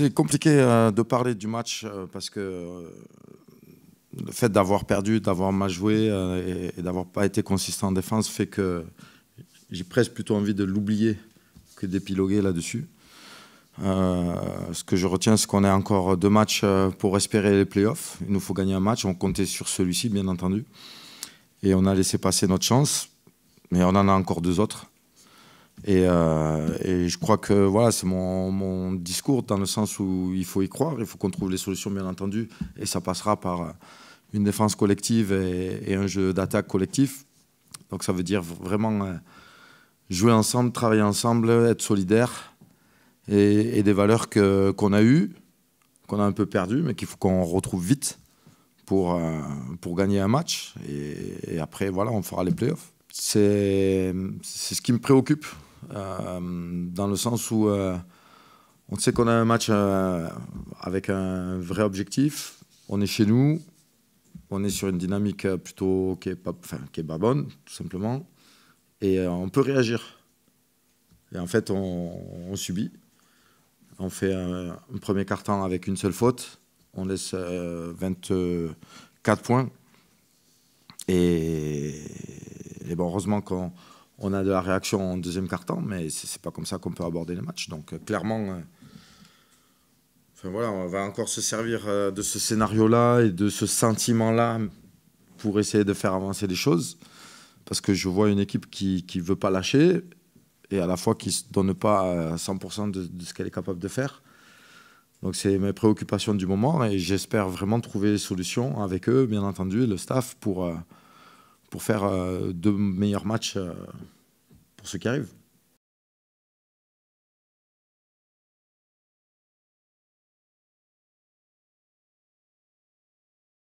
C'est compliqué euh, de parler du match euh, parce que euh, le fait d'avoir perdu, d'avoir mal joué et, d'avoir pas été consistant en défense fait que j'ai presque plutôt envie de l'oublier que d'épiloguer là-dessus. ce que je retiens, c'est qu'on a encore deux matchs pour espérer les playoffs. Il nous faut gagner un match. On comptait sur celui-ci, bien entendu. Et on a laissé passer notre chance. Mais on en a encore deux autres. Euh, et, je crois que voilà, c'est mon, discours dans le sens où il faut y croire, il faut qu'on trouve les solutions, bien entendu, et ça passera par une défense collective et, un jeu d'attaque collectif. Donc ça veut dire vraiment euh, jouer ensemble, travailler ensemble, être solidaire, et, des valeurs qu'on a eues, qu'on a un peu perdues, mais qu'il faut qu'on retrouve vite pour, euh, pour gagner un match. Et, après, voilà, on fera les playoffs. C'est, c'est ce qui me préoccupe euh, dans le sens où euh, on sait qu'on a un match euh, avec un vrai objectif. On est chez nous, on est sur une dynamique plutôt qui est pas, qui est bonne, tout simplement. Et on peut réagir. Et en fait, on, subit. On fait un, premier carton avec une seule faute. On laisse 24 points. Et, et bon, heureusement qu'on on a de la réaction en deuxième quart-temps, mais ce n'est pas comme ça qu'on peut aborder les matchs. Donc euh, clairement, euh, voilà, on va encore se servir euh, de ce scénario-là et de ce sentiment-là pour essayer de faire avancer les choses. Parce que je vois une équipe qui ne veut pas lâcher et à la fois qui ne se donne pas à 100% de, ce qu'elle est capable de faire. Donc c'est mes préoccupations du moment et j'espère vraiment trouver des solutions avec eux, bien entendu, le staff, pour pour faire euh, de meilleurs matchs euh, pour ceux qui arrivent.